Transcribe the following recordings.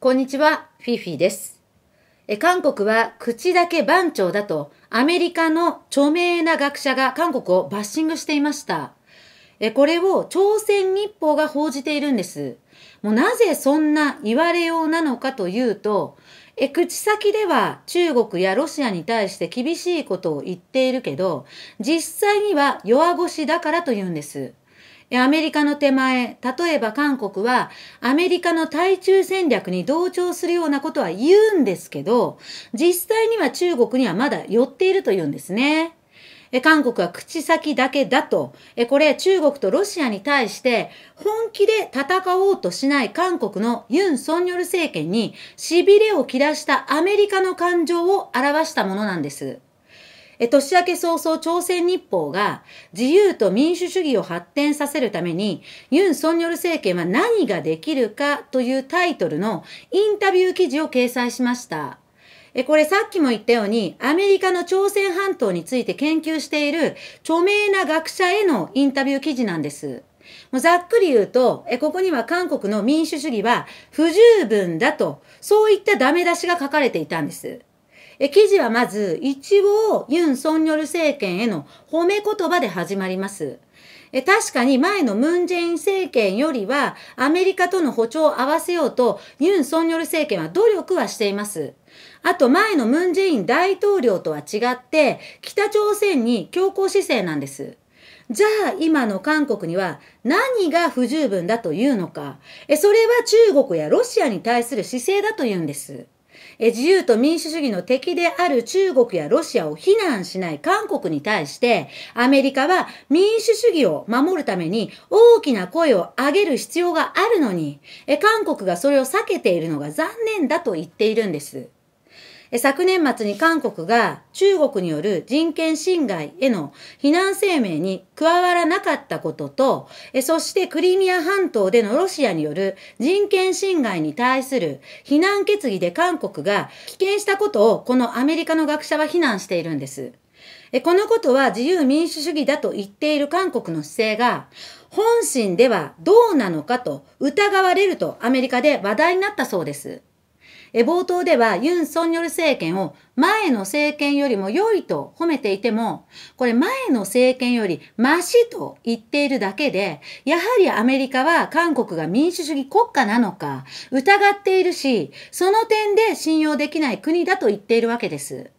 こんにちは、フィフィです。え韓国は口だけ番長だとアメリカの著名な学者が韓国をバッシングしていました。えこれを朝鮮日報が報じているんです。もうなぜそんな言われようなのかというと、え口先では中国やロシアに対して厳しいことを言っているけど、実際には弱腰だからというんです。アメリカの手前、例えば韓国はアメリカの対中戦略に同調するようなことは言うんですけど、実際には中国にはまだ寄っていると言うんですね。韓国は口先だけだと、これ中国とロシアに対して本気で戦おうとしない韓国のユン・ソンニョル政権に痺れを切らしたアメリカの感情を表したものなんです。え年明け早々朝鮮日報が自由と民主主義を発展させるためにユン・ソンニョル政権は何ができるかというタイトルのインタビュー記事を掲載しました。え、これさっきも言ったように、アメリカの朝鮮半島について研究している著名な学者へのインタビュー記事なんです。もうざっくり言うと、え、ここには韓国の民主主義は不十分だと、そういったダメ出しが書かれていたんです。え記事はまず、一応、ユン・ソンニョル政権への褒め言葉で始まります。え確かに前のムン・ジェイン政権よりはアメリカとの歩調を合わせようとユン・ソンニョル政権は努力はしています。あと前のムン・ジェイン大統領とは違って北朝鮮に強硬姿勢なんです。じゃあ今の韓国には何が不十分だというのか、えそれは中国やロシアに対する姿勢だというんです。自由と民主主義の敵である中国やロシアを非難しない韓国に対して、アメリカは民主主義を守るために大きな声を上げる必要があるのに、韓国がそれを避けているのが残念だと言っているんです。昨年末に韓国が中国による人権侵害への非難声明に加わらなかったことと、そしてクリミア半島でのロシアによる人権侵害に対する非難決議で韓国が棄権したことをこのアメリカの学者は非難しているんです。このことは自由民主主義だと言っている韓国の姿勢が、本心ではどうなのかと疑われるとアメリカで話題になったそうです。え冒頭ではユン・ソンニョル政権を前の政権よりも良いと褒めていても、これ前の政権よりマシと言っているだけで、やはりアメリカは韓国が民主主義国家なのか疑っているし、その点で信用できない国だと言っているわけです。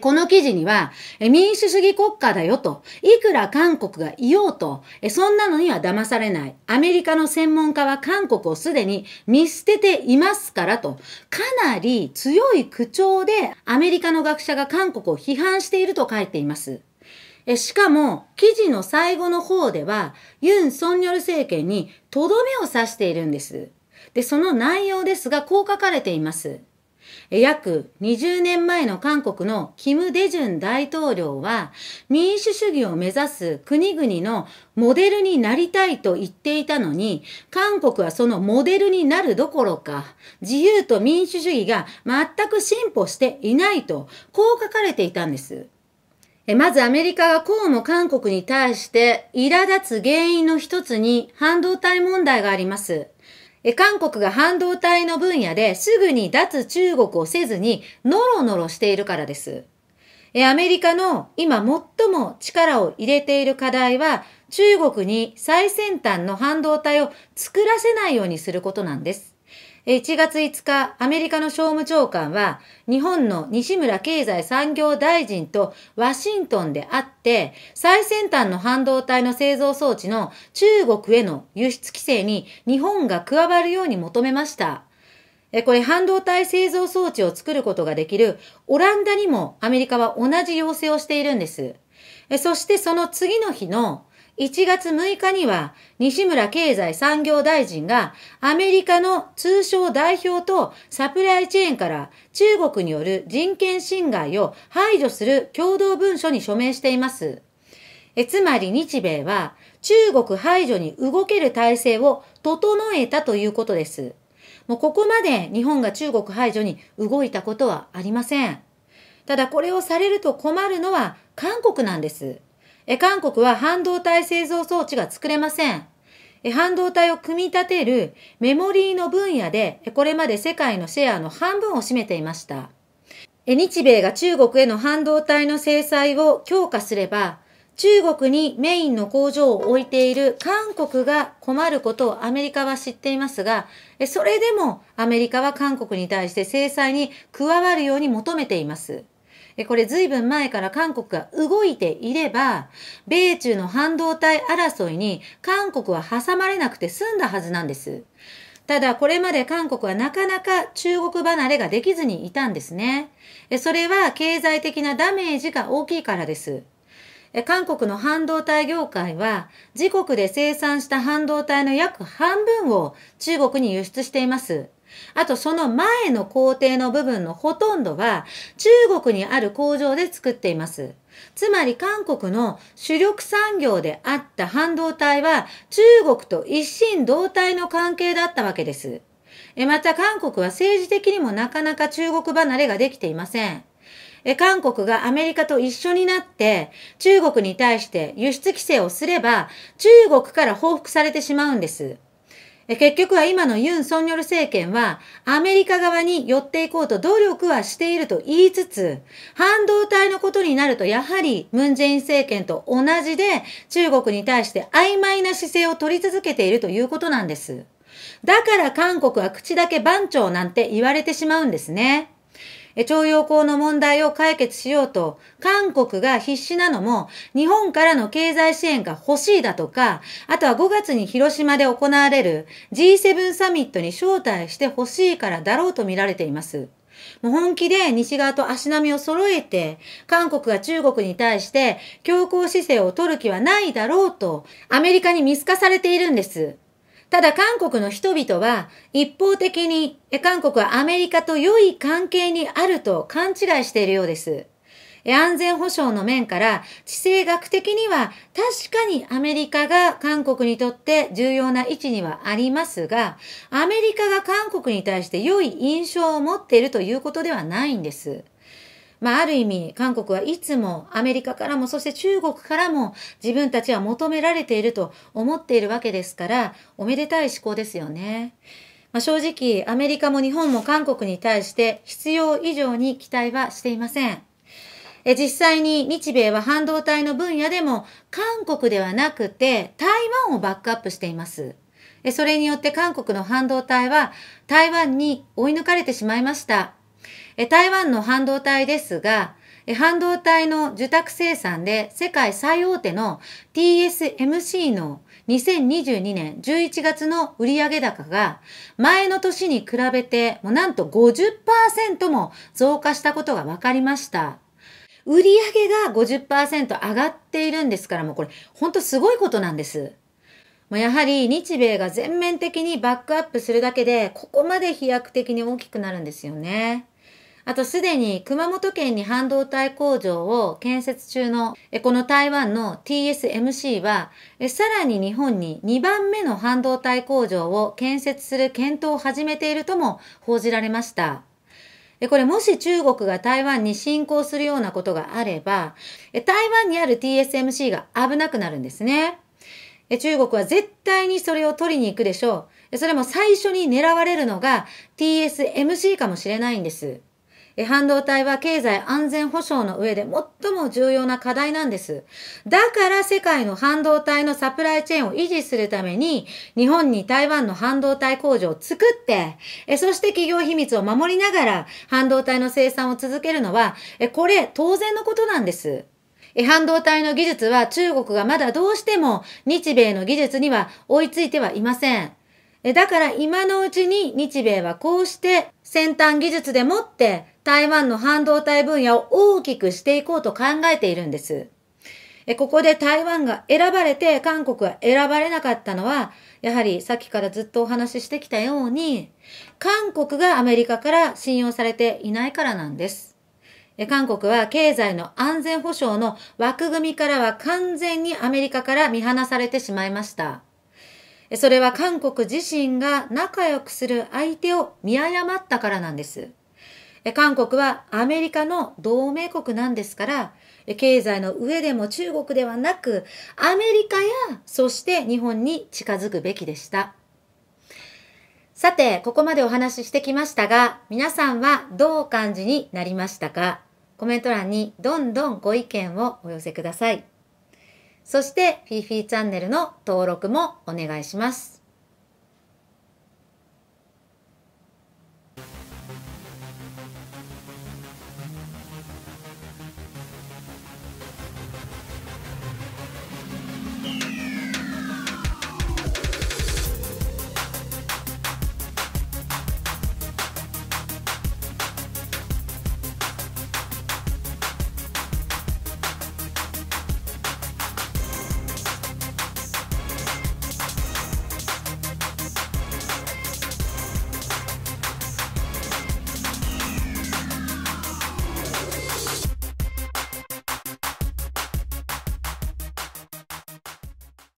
この記事には、民主主義国家だよと、いくら韓国がいようと、そんなのには騙されない。アメリカの専門家は韓国をすでに見捨てていますからと、かなり強い口調でアメリカの学者が韓国を批判していると書いています。しかも、記事の最後の方では、ユン・ソンニョル政権にとどめを刺しているんです。で、その内容ですが、こう書かれています。約20年前の韓国のキム・デジュン大統領は民主主義を目指す国々のモデルになりたいと言っていたのに、韓国はそのモデルになるどころか、自由と民主主義が全く進歩していないと、こう書かれていたんです。まずアメリカがこうも韓国に対して苛立つ原因の一つに半導体問題があります。韓国が半導体の分野ですぐに脱中国をせずに、ノロノロしているからです。アメリカの今最も力を入れている課題は、中国に最先端の半導体を作らせないようにすることなんです。1月5日、アメリカの商務長官は、日本の西村経済産業大臣とワシントンで会って、最先端の半導体の製造装置の中国への輸出規制に日本が加わるように求めました。これ半導体製造装置を作ることができるオランダにもアメリカは同じ要請をしているんです。そしてその次の日の1月6日には西村経済産業大臣がアメリカの通商代表とサプライチェーンから中国による人権侵害を排除する共同文書に署名しています。えつまり日米は中国排除に動ける体制を整えたということです。もうここまで日本が中国排除に動いたことはありません。ただこれをされると困るのは韓国なんです。え韓国は半導体製造装置が作れません。半導体を組み立てるメモリーの分野で、これまで世界のシェアの半分を占めていました。日米が中国への半導体の制裁を強化すれば、中国にメインの工場を置いている韓国が困ることをアメリカは知っていますが、それでもアメリカは韓国に対して制裁に加わるように求めています。これ随分前から韓国が動いていれば、米中の半導体争いに韓国は挟まれなくて済んだはずなんです。ただ、これまで韓国はなかなか中国離れができずにいたんですね。それは経済的なダメージが大きいからです。韓国の半導体業界は、自国で生産した半導体の約半分を中国に輸出しています。あとその前の工程の部分のほとんどは中国にある工場で作っています。つまり韓国の主力産業であった半導体は中国と一心同体の関係だったわけです。また韓国は政治的にもなかなか中国離れができていません。韓国がアメリカと一緒になって中国に対して輸出規制をすれば中国から報復されてしまうんです。結局は今のユン・ソンニョル政権はアメリカ側に寄っていこうと努力はしていると言いつつ、半導体のことになるとやはりムン・ジェイン政権と同じで中国に対して曖昧な姿勢を取り続けているということなんです。だから韓国は口だけ番長なんて言われてしまうんですね。徴用工の問題を解決しようと、韓国が必死なのも、日本からの経済支援が欲しいだとか、あとは5月に広島で行われる G7 サミットに招待して欲しいからだろうと見られています。もう本気で西側と足並みを揃えて、韓国が中国に対して強硬姿勢を取る気はないだろうと、アメリカに見透かされているんです。ただ韓国の人々は一方的に韓国はアメリカと良い関係にあると勘違いしているようです。安全保障の面から地政学的には確かにアメリカが韓国にとって重要な位置にはありますが、アメリカが韓国に対して良い印象を持っているということではないんです。まあ、ある意味、韓国はいつもアメリカからも、そして中国からも自分たちは求められていると思っているわけですから、おめでたい思考ですよね。まあ、正直、アメリカも日本も韓国に対して必要以上に期待はしていません。え実際に日米は半導体の分野でも韓国ではなくて台湾をバックアップしています。それによって韓国の半導体は台湾に追い抜かれてしまいました。え台湾の半導体ですが、え半導体の受託生産で世界最大手の TSMC の2022年11月の売上高が前の年に比べてもうなんと50%も増加したことが分かりました。売上が50%上がっているんですからもうこれ本当すごいことなんです。もうやはり日米が全面的にバックアップするだけでここまで飛躍的に大きくなるんですよね。あとすでに熊本県に半導体工場を建設中のこの台湾の TSMC はさらに日本に2番目の半導体工場を建設する検討を始めているとも報じられました。これもし中国が台湾に侵攻するようなことがあれば、台湾にある TSMC が危なくなるんですね。中国は絶対にそれを取りに行くでしょう。それも最初に狙われるのが TSMC かもしれないんです。半導体は経済安全保障の上で最も重要な課題なんです。だから世界の半導体のサプライチェーンを維持するために、日本に台湾の半導体工場を作って、えそして企業秘密を守りながら半導体の生産を続けるのは、えこれ当然のことなんです。半導体の技術は中国がまだどうしても日米の技術には追いついてはいません。だから今のうちに日米はこうして先端技術でもって台湾の半導体分野を大きくしていこうと考えているんです。ここで台湾が選ばれて韓国が選ばれなかったのは、やはりさっきからずっとお話ししてきたように、韓国がアメリカから信用されていないからなんです。韓国は経済の安全保障の枠組みからは完全にアメリカから見放されてしまいました。それは韓国自身が仲良くする相手を見誤ったからなんです。韓国はアメリカの同盟国なんですから、経済の上でも中国ではなく、アメリカや、そして日本に近づくべきでした。さて、ここまでお話ししてきましたが、皆さんはどう感じになりましたかコメント欄にどんどんご意見をお寄せください。そしてフィーフィーチャンネルの登録もお願いします。